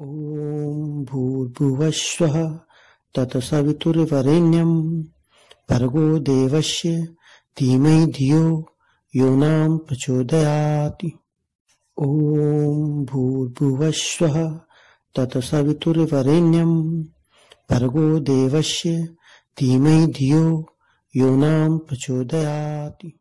ॐ भूर्भुवस्वः तत्सवितुर्वरेण्यं भर्गो देवस्य धीमहि धियो यो नाम प्रचोदयाति ॐ भूर्भुवस्वः तत्सवितुर्वरेण्यं भर्गो देवस्य धीमहि धियो यो नाम प्रचोदयाति